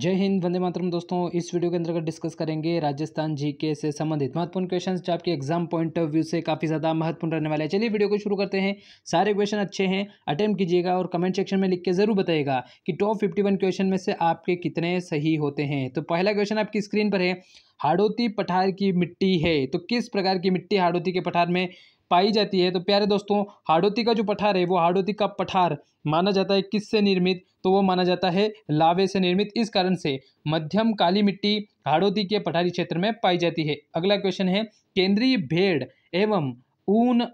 जय हिंद वंदे मातरम दोस्तों इस वीडियो के अंदर अगर डिस्कस करेंगे राजस्थान जीके से संबंधित महत्वपूर्ण क्वेश्चंस जो आपके एग्जाम पॉइंट ऑफ व्यू से काफ़ी ज़्यादा महत्वपूर्ण रहने वाले हैं चलिए वीडियो को शुरू करते हैं सारे क्वेश्चन अच्छे हैं अटैम्प्ट कीजिएगा और कमेंट सेक्शन में लिख के ज़रूर बताएगा कि टॉप फिफ्टी क्वेश्चन में से आपके कितने सही होते हैं तो पहला क्वेश्चन आपकी स्क्रीन पर है हाड़ोती पठार की मिट्टी है तो किस प्रकार की मिट्टी हाड़ोती के पठार में पाई जाती है तो प्यारे दोस्तों हाड़ोती का जो पठार है वो हाड़ोती का पठार माना जाता है किससे निर्मित तो वो माना जाता है लावे से निर्मित इस कारण से मध्यम काली मिट्टी हाड़ोती के पठारी क्षेत्र में पाई जाती है अगला क्वेश्चन है केंद्रीय भेड़ एवं ऊन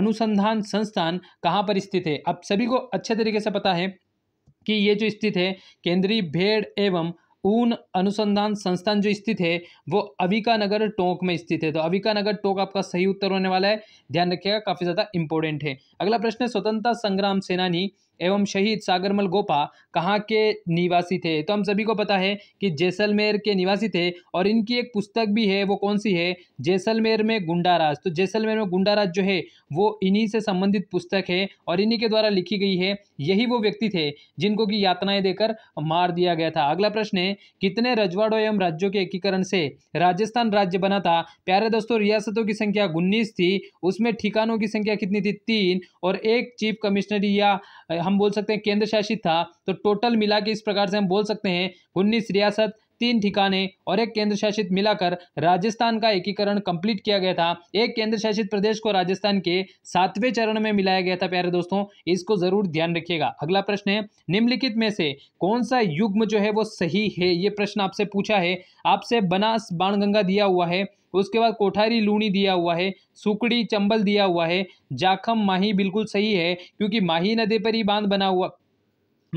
अनुसंधान संस्थान कहाँ पर स्थित है अब सभी को अच्छे तरीके से पता है कि ये जो स्थित है केंद्रीय भेड़ एवं ऊन अनुसंधान संस्थान जो स्थित है वो अविका नगर टोंक में स्थित है तो अविका नगर टोंक आपका सही उत्तर होने वाला है ध्यान रखिएगा काफ़ी ज़्यादा इंपॉर्टेंट है अगला प्रश्न है स्वतंत्रता संग्राम सेनानी एवं शहीद सागरमल गोपा कहाँ के निवासी थे तो हम सभी को पता है कि जैसलमेर के निवासी थे और इनकी एक पुस्तक भी है वो कौन सी है जैसलमेर में गुंडाराज तो जैसलमेर में गुंडाराज जो है वो इन्हीं से संबंधित पुस्तक है और इन्हीं के द्वारा लिखी गई है यही वो व्यक्ति थे जिनको की यातनाएं देकर मार दिया गया था अगला प्रश्न है कितने रजवाड़ों एवं राज्यों के एकीकरण से राजस्थान राज्य बना था प्यारे दोस्तों रियासतों की संख्या उन्नीस थी उसमें ठिकानों की संख्या कितनी थी तीन और एक चीफ कमिश्नरी या हम बोल सकते हैं केंद्र शासित था तो टोटल मिला के इस प्रकार से हम बोल सकते हैं उन्नीस रियासत तीन ठिकाने और एक केंद्र शासित मिलाकर राजस्थान का एकीकरण कंप्लीट किया गया था एक केंद्र शासित प्रदेश को राजस्थान के सातवें चरण में मिलाया गया था प्यारे दोस्तों इसको जरूर ध्यान रखिएगा अगला प्रश्न है निम्नलिखित में से कौन सा युग्म जो है वो सही है ये प्रश्न आपसे पूछा है आपसे बनास बाणगंगा दिया हुआ है उसके बाद कोठारी लूणी दिया हुआ है सुकड़ी चंबल दिया हुआ है जाखम माही बिल्कुल सही है क्योंकि माही नदी पर ही बांध बना हुआ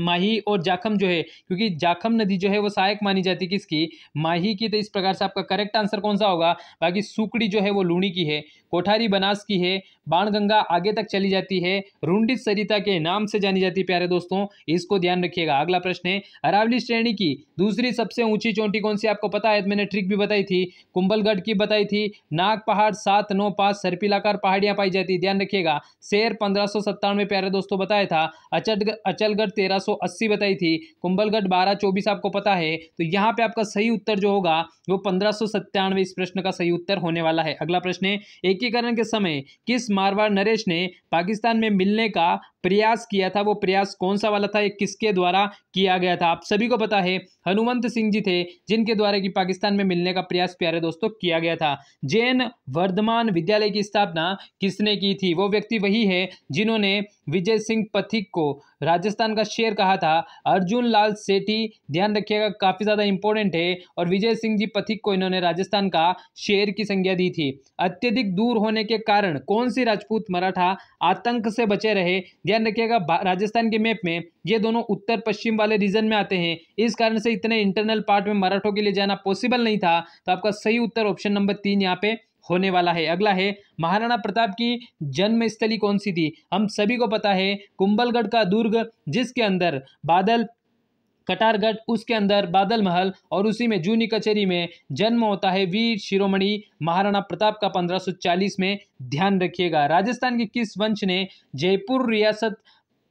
माही और जाखम जो है क्योंकि जाखम नदी जो है वो सहायक मानी जाती है किसकी माही की तो इस प्रकार से आपका करेक्ट आंसर कौन सा होगा बाकी सुकड़ी जो है वो लूणी की है कोठारी बनास की है बाणगंगा आगे तक चली जाती है रुंडित सरिता के नाम से जानी जाती है प्यारे दोस्तों इसको ध्यान रखिएगा अगला प्रश्न है अरावली श्रेणी की दूसरी सबसे ऊंची चोटी कौन सी आपको पता है तो मैंने ट्रिक भी बताई थी कुंभलगढ़ की बताई थी नाग पहाड़ सात नौ पाँच सर्पिलाकार पहाड़ियाँ पाई जाती ध्यान रखिएगा शेर पंद्रह सौ प्यारे दोस्तों बताया था अचल अचलगढ़ तेरह 1580 बताई थी कुंभलगढ़ बारह चौबीस आपको पता है तो यहाँ पे आपका सही उत्तर जो होगा वो पंद्रह इस प्रश्न का सही उत्तर होने वाला है अगला प्रश्न है एकीकरण के समय किस मारवाड़ नरेश ने पाकिस्तान में मिलने का प्रयास किया था वो प्रयास कौन सा वाला था ये किसके द्वारा किया गया था आप सभी को पता है हनुमंत सिंह जी थे जिनके द्वारा कि पाकिस्तान में मिलने का प्रयास प्यारे दोस्तों किया गया था जैन वर्धमान विद्यालय की स्थापना किसने की थी वो व्यक्ति वही है जिन्होंने विजय सिंह पथिक को राजस्थान का शेर कहा था अर्जुन लाल सेठी ध्यान रखिएगा काफ़ी ज़्यादा इंपॉर्टेंट है और विजय सिंह जी पथिक को इन्होंने राजस्थान का शेर की संज्ञा दी थी अत्यधिक दूर होने के कारण कौन सी राजपूत मराठा आतंक से बचे रहे ध्यान रखिएगा राजस्थान के मैप में ये दोनों उत्तर पश्चिम वाले रीजन में आते हैं इस कारण से इतने इंटरनल पार्ट में मराठों के लिए जाना पॉसिबल नहीं था तो आपका सही उत्तर ऑप्शन नंबर तीन यहाँ पे होने वाला है अगला है महाराणा प्रताप की जन्मस्थली कौन सी थी हम सभी को पता है कुंभलगढ़ का दुर्ग जिसके अंदर बादल कटारगढ़ उसके अंदर बादल महल और उसी में जूनी कचहरी में जन्म होता है वीर शिरोमणि महाराणा प्रताप का 1540 में ध्यान रखिएगा राजस्थान के किस वंश ने जयपुर रियासत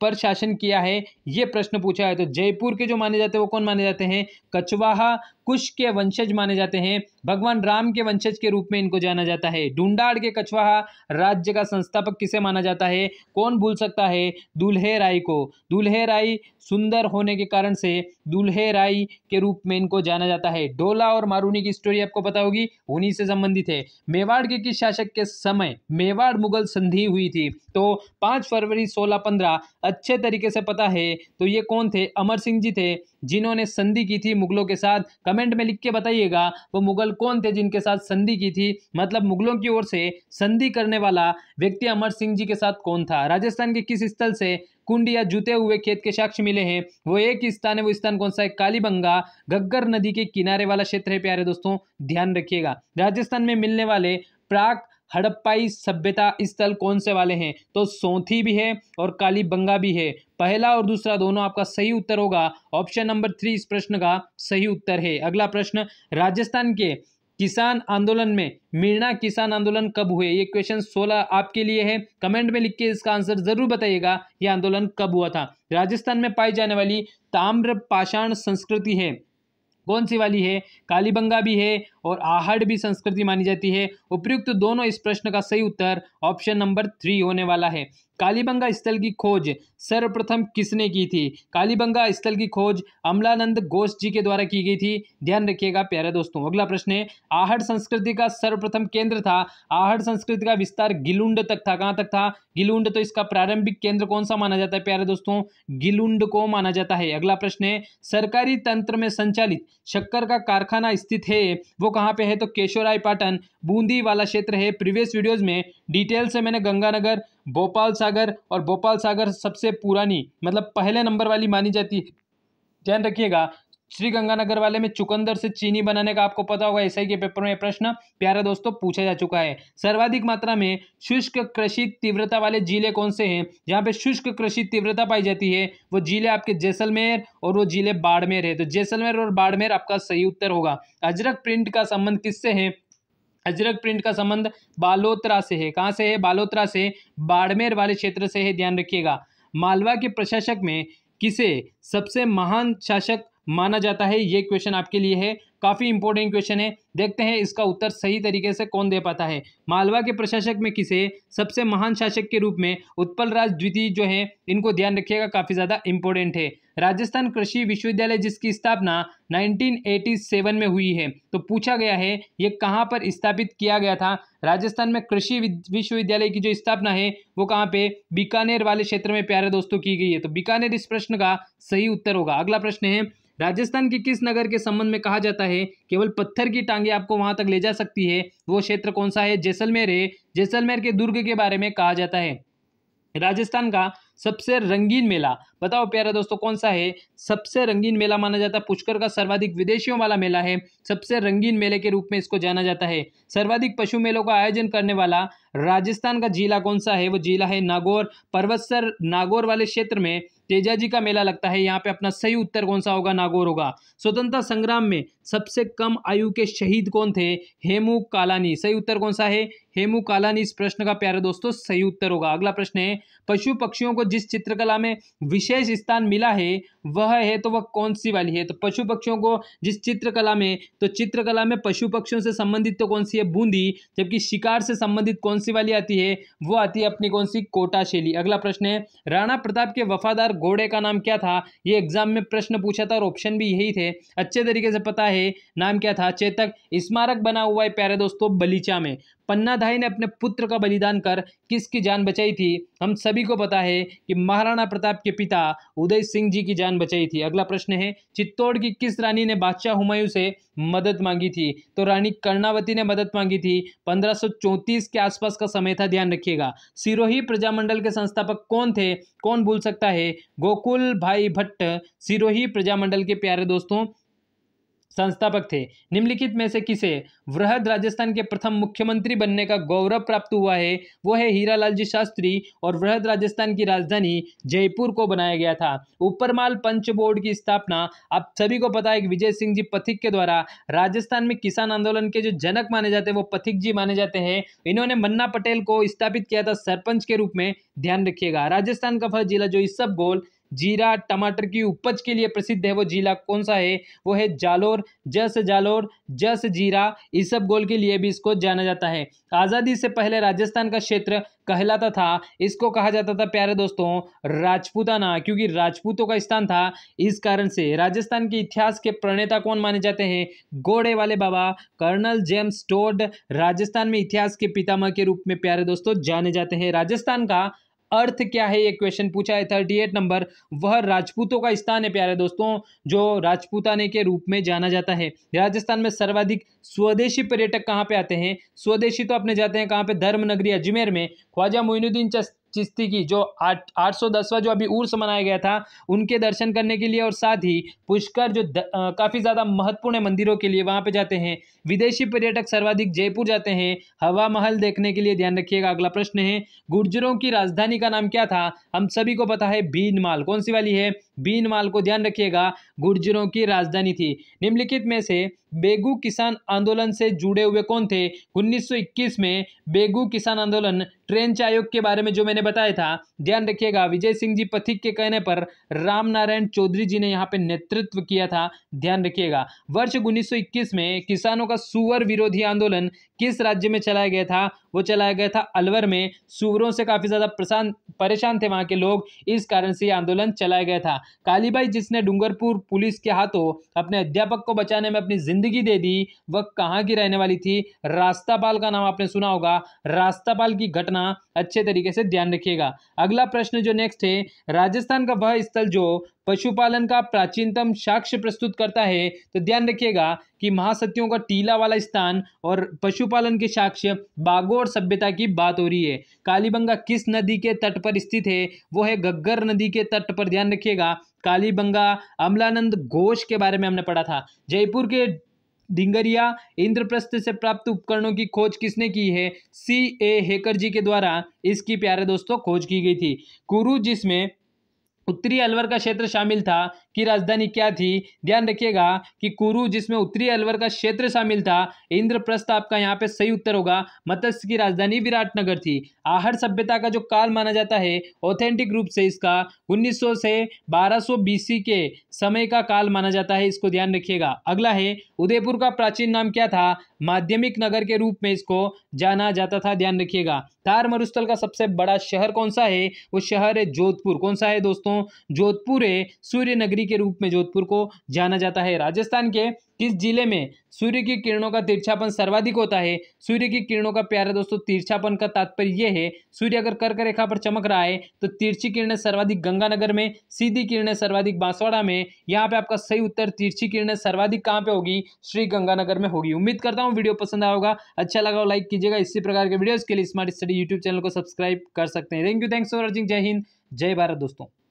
पर शासन किया है ये प्रश्न पूछा है तो जयपुर के जो माने जाते हैं वो कौन माने जाते हैं कछवाहा कुश के वंशज माने जाते हैं भगवान राम के वंशज के रूप में इनको जाना जाता है ढूंढाड़ के कछवाहा राज्य का संस्थापक किसे माना जाता है कौन भूल सकता है दूल्हे राय को दूल्हे राय सुंदर होने के कारण से दूल्हे राय के रूप में इनको जाना जाता है डोला और मारूनी की स्टोरी आपको पता होगी उन्हीं से संबंधित है मेवाड़ के किस शासक के समय मेवाड़ मुगल संधि हुई थी तो पाँच फरवरी सोलह पंद्रह अच्छे तरीके से पता है तो ये कौन थे अमर सिंह जी थे जिन्होंने संधि की थी मुगलों के साथ कमेंट में लिख के बताइएगा वो मुगल कौन थे जिनके साथ संधि की थी मतलब मुगलों की ओर से संधि करने वाला व्यक्ति अमर सिंह जी के साथ कौन था राजस्थान के किस स्थल से कुंड या जूते हुए खेत के साक्ष मिले हैं वो एक स्थान है वो स्थान कौन सा है कालीबंगा गग्गर नदी के किनारे वाला क्षेत्र है प्यारे दोस्तों ध्यान रखिएगा राजस्थान में मिलने वाले प्राक हड़प्पाई सभ्यता स्थल कौन से वाले हैं तो सोथी भी है और कालीबंगा भी है पहला और दूसरा दोनों आपका सही उत्तर होगा ऑप्शन नंबर थ्री इस प्रश्न का सही उत्तर है अगला प्रश्न राजस्थान के किसान आंदोलन में मीणा किसान आंदोलन कब हुए ये क्वेश्चन 16 आपके लिए है कमेंट में लिख के इसका आंसर जरूर बताइएगा ये आंदोलन कब हुआ था राजस्थान में पाई जाने वाली ताम्र पाषाण संस्कृति है कौन सी वाली है कालीबंगा भी है और आहड़ भी संस्कृति मानी जाती है उपयुक्त दोनों इस प्रश्न का सही उत्तर ऑप्शन नंबर थ्री होने वाला है कालीबंगा स्थल की खोज सर्वप्रथम किसने की थी कालीबंगा स्थल की खोज अमलानंद घोष जी के द्वारा की गई थी ध्यान रखिएगा प्यारे दोस्तों अगला प्रश्न है आहड़ संस्कृति का सर्वप्रथम केंद्र था आहड़ संस्कृति का विस्तार गिलुंड तक था कहाँ तक था गिलुंड तो इसका प्रारंभिक केंद्र कौन सा माना जाता है प्यारे दोस्तों गिलुंड को माना जाता है अगला प्रश्न है सरकारी तंत्र में संचालित शक्कर का कारखाना स्थित है वो कहाँ पे है तो केशोराय पाटन बूंदी वाला क्षेत्र है प्रीवियस वीडियोस में डिटेल से मैंने गंगानगर भोपाल सागर और भोपाल सागर सबसे पुरानी मतलब पहले नंबर वाली मानी जाती है ध्यान रखिएगा श्रीगंगानगर वाले में चुकंदर से चीनी बनाने का आपको पता होगा ही के पेपर में प्रश्न प्यारा दोस्तों पूछा जा चुका है सर्वाधिक मात्रा में शुष्क कृषि तीव्रता वाले जिले कौन से हैं जहाँ पे शुष्क कृषि तीव्रता पाई जाती है वो जिले आपके जैसलमेर और वो जिले बाड़मेर है तो जैसलमेर और बाड़मेर आपका सही उत्तर होगा अजरक प्रिंट का संबंध किससे है अजरक प्रिंट का संबंध बालोत्रा से है कहाँ से है बालोत्रा से बाड़मेर वाले क्षेत्र से है ध्यान रखिएगा मालवा के प्रशासक में किसे सबसे महान शासक माना जाता है ये क्वेश्चन आपके लिए है काफ़ी इंपॉर्टेंट क्वेश्चन है देखते हैं इसका उत्तर सही तरीके से कौन दे पाता है मालवा के प्रशासक में किसे सबसे महान शासक के रूप में उत्पल राज द्वितीय जो है इनको ध्यान रखिएगा काफ़ी ज़्यादा इंपॉर्टेंट है राजस्थान कृषि विश्वविद्यालय जिसकी स्थापना 1987 में हुई है तो पूछा गया है ये कहाँ पर स्थापित किया गया था राजस्थान में कृषि विश्वविद्यालय की जो स्थापना है वो कहाँ पे बीकानेर वाले क्षेत्र में प्यारे दोस्तों की गई है तो बीकानेर इस प्रश्न का सही उत्तर होगा अगला प्रश्न है राजस्थान के किस नगर के संबंध में कहा जाता है है केवल पत्थर की टांगे आपको वहां तक ले जा सकती है वो क्षेत्र कौन सा है जैसलमेर है जैसलमेर के दुर्ग के बारे में कहा जाता है राजस्थान का सबसे रंगीन मेला बताओ प्यारा दोस्तों कौन सा है सबसे रंगीन मेला माना जाता है पुष्कर का सर्वाधिक विदेशियों वाला मेला है सबसे रंगीन मेले के रूप में इसको जाना जाता है सर्वाधिक पशु मेलों का आयोजन करने वाला राजस्थान का जिला कौन सा है वो जिला है नागौर पर्वतसर नागौर वाले क्षेत्र में तेजा जी का मेला लगता है यहाँ पे अपना सही उत्तर कौन सा होगा नागौर होगा स्वतंत्रता संग्राम में सबसे कम आयु के शहीद कौन थे हेमू कालानी सही उत्तर कौन सा है हेमू कालानी इस प्रश्न का प्यारे दोस्तों सही उत्तर होगा अगला प्रश्न है पशु पक्षियों को जिस चित्रकला में विशेष स्थान मिला है वह है तो वह कौन सी वाली है तो पशु पक्षियों को जिस चित्रकला में तो चित्रकला में पशु पक्षियों से संबंधित तो कौन सी है बूंदी जबकि शिकार से संबंधित कौन सी वाली आती है वो आती है अपनी कौन सी कोटा शैली अगला प्रश्न है राणा प्रताप के वफादार घोड़े का नाम क्या था ये एग्जाम में प्रश्न पूछा था और ऑप्शन भी यही थे अच्छे तरीके से पता है नाम क्या था चेतक स्मारक बना हुआ है प्यारे दोस्तों बलीचा में पन्नाधाई ने अपने पुत्र का बलिदान कर किसकी जान बचाई थी हम सभी को पता है कि महाराणा प्रताप के पिता उदय सिंह जी की जान जान बचाई थी अगला प्रश्न है चित्तौड़ की किस रानी ने बादशाह हुमायूं से मदद मांगी थी तो रानी कर्णावती ने मदद मांगी थी 1534 के आसपास का समय था ध्यान रखिएगा सिरोही प्रजामंडल के संस्थापक कौन थे कौन भूल सकता है गोकुल भाई भट्ट सिरोही प्रजामंडल के प्यारे दोस्तों संस्थापक थे निम्नलिखित में से किसे वृहद राजस्थान के प्रथम मुख्यमंत्री बनने का गौरव प्राप्त हुआ है वो है हीरा लाल जी शास्त्री और वृहद राजस्थान की राजधानी जयपुर को बनाया गया था ऊपरमाल पंच बोर्ड की स्थापना आप सभी को पता है विजय सिंह जी पथिक के द्वारा राजस्थान में किसान आंदोलन के जो जनक माने जाते हैं वो पथिक जी माने जाते हैं इन्होंने मन्ना पटेल को स्थापित किया था सरपंच के रूप में ध्यान रखिएगा राजस्थान का फर्स्ट जिला जो इस सब गोल जीरा टमाटर की उपज के लिए प्रसिद्ध है वो जिला कौन सा है वो है जालोर जस जालोर जस जीरा गोल के लिए भी इसको जाना जाता है आज़ादी से पहले राजस्थान का क्षेत्र कहलाता था इसको कहा जाता था प्यारे दोस्तों राजपूताना क्योंकि राजपूतों का स्थान था इस कारण से राजस्थान के इतिहास के प्रणेता कौन माने जाते हैं घोड़े वाले बाबा कर्नल जेम्स टोड राजस्थान में इतिहास के पितामह के रूप में प्यारे दोस्तों जाने जाते हैं राजस्थान का अर्थ क्या है ये क्वेश्चन पूछा है थर्टी एट नंबर वह राजपूतों का स्थान है प्यारे दोस्तों जो राजपूताने के रूप में जाना जाता है राजस्थान में सर्वाधिक स्वदेशी पर्यटक कहाँ पे आते हैं स्वदेशी तो अपने जाते हैं कहाँ पे धर्मनगरी अजमेर में ख्वाजा मोइनुद्दीन चश्त चिश्ती की जो आठ आठ जो अभी उर्स मनाया गया था उनके दर्शन करने के लिए और साथ ही पुष्कर जो काफ़ी ज़्यादा महत्वपूर्ण मंदिरों के लिए वहाँ पे जाते हैं विदेशी पर्यटक सर्वाधिक जयपुर जाते हैं हवा महल देखने के लिए ध्यान रखिएगा अगला प्रश्न है गुर्जरों की राजधानी का नाम क्या था हम सभी को पता है भीनमाल कौन सी वाली है बीनमाल को ध्यान रखिएगा गुर्जरों की राजधानी थी निम्नलिखित में से बेगू किसान आंदोलन से जुड़े हुए कौन थे 1921 में बेगू किसान आंदोलन ट्रेंच आयोग के बारे में जो मैंने बताया था ध्यान रखिएगा विजय सिंह जी पथिक के कहने पर राम नारायण चौधरी जी ने यहाँ पे नेतृत्व किया था ध्यान रखिएगा वर्ष 1921 में किसानों का सुअर विरोधी आंदोलन किस राज्य में चलाया गया था वो चलाया गया था अलवर में सुअरों से काफ़ी ज़्यादा परेशान थे वहाँ के लोग इस कारण से ये आंदोलन चलाया गया था कालीबाई जिसने डूंगरपुर पुलिस के हाथों अपने अध्यापक को बचाने में अपनी जिंदगी दे दी वह कहाँ की रहने वाली थी रास्तापाल का नाम आपने सुना होगा रास्तापाल की घटना अच्छे तरीके से ध्यान रखिएगा अगला प्रश्न जो नेक्स्ट है राजस्थान का वह स्थल जो पशुपालन का प्राचीनतम साक्ष्य प्रस्तुत करता है तो ध्यान रखिएगा कि महासत्यों का टीला वाला स्थान और पशुपालन के साक्ष्य बागोर सभ्यता की बात हो रही है कालीबंगा किस नदी के तट पर स्थित है वो है गग्गर नदी के तट पर ध्यान रखिएगा कालीबंगा अमलानंद घोष के बारे में हमने पढ़ा था जयपुर के डिंगरिया इंद्रप्रस्थ से प्राप्त उपकरणों की खोज किसने की है सी ए हेकर जी के द्वारा इसकी प्यारे दोस्तों खोज की गई थी कुरु जिसमें उत्तरी अलवर का क्षेत्र शामिल था की राजधानी क्या थी ध्यान रखिएगा कि कुरु जिसमें उत्तरी अलवर का क्षेत्र शामिल था इंद्रप्रस्थ आपका यहाँ पे सही उत्तर होगा मत्स्य की राजधानी विराटनगर थी आहर सभ्यता का जो काल माना जाता है ऑथेंटिक रूप से इसका 1900 से 1200 सौ के समय का काल माना जाता है इसको ध्यान रखिएगा अगला है उदयपुर का प्राचीन नाम क्या था माध्यमिक नगर के रूप में इसको जाना जाता था ध्यान रखिएगा थार मरुस्थल का सबसे बड़ा शहर कौन सा है वो शहर है जोधपुर कौन सा है दोस्तों जोधपुर है सूर्य नगरी सिटी के रूप में जोधपुर को जाना जाता है राजस्थान के किस जिले में सूर्य की किरणों का तिरछापन सर्वाधिक होता है सूर्य की किरणों का प्यारा दोस्तों तिरछापन का तात्पर्य यह है सूर्य अगर कर्क रेखा पर चमक रहा है तो तिरछी किरणें सर्वाधिक गंगानगर में सीधी किरणें सर्वाधिक बांसवाड़ा में यहाँ पे आपका सही उत्तर तिरछी किरणें सर्वाधिक कहाँ पे होगी श्री गंगानगर में होगी उम्मीद करता हूँ वीडियो पसंद आया होगा अच्छा लगा हो लाइक कीजिएगा इसी प्रकार के वीडियोज के लिए स्मार्ट स्टडी यूट्यूब चैनल को सब्सक्राइब कर सकते हैं thank you thanks for watching जय हिंद जय भारत दोस्तों